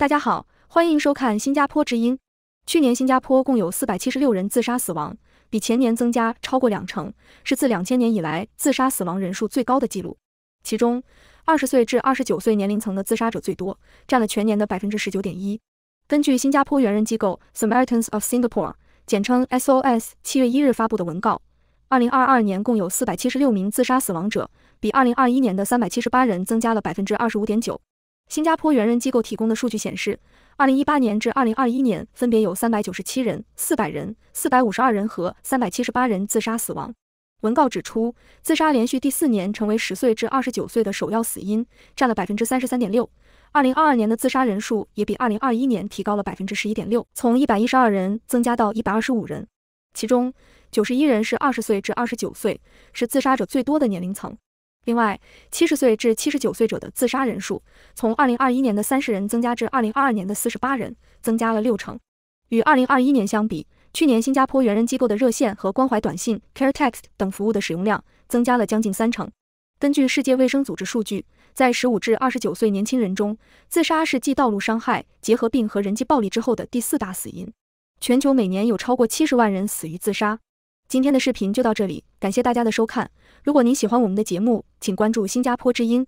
大家好，欢迎收看《新加坡之音》。去年新加坡共有四百七十六人自杀死亡，比前年增加超过两成，是自两千年以来自杀死亡人数最高的记录。其中，二十岁至二十九岁年龄层的自杀者最多，占了全年的百分之十九点一。根据新加坡原人机构 Samaritans of Singapore（ 简称 SOS） 七月一日发布的文告，二零二二年共有四百七十六名自杀死亡者，比二零二一年的三百七十八人增加了百分之二十五点九。新加坡援人机构提供的数据显示，二零一八年至二零二一年，分别有三百九十七人、四百人、四百五十二人和三百七十八人自杀死亡。文告指出，自杀连续第四年成为十岁至二十九岁的首要死因，占了百分之三十三点六。二零二二年的自杀人数也比二零二一年提高了百分之十一点六，从一百一十二人增加到一百二十五人。其中，九十一人是二十岁至二十九岁，是自杀者最多的年龄层。另外，七十岁至七十九岁者的自杀人数从二零二一年的三十人增加至二零二二年的四十八人，增加了六成。与二零二一年相比，去年新加坡援人机构的热线和关怀短信 （Care Text） 等服务的使用量增加了将近三成。根据世界卫生组织数据，在十五至二十九岁年轻人中，自杀是继道路伤害、结核病和人际暴力之后的第四大死因。全球每年有超过七十万人死于自杀。今天的视频就到这里，感谢大家的收看。如果您喜欢我们的节目，请关注“新加坡之音”。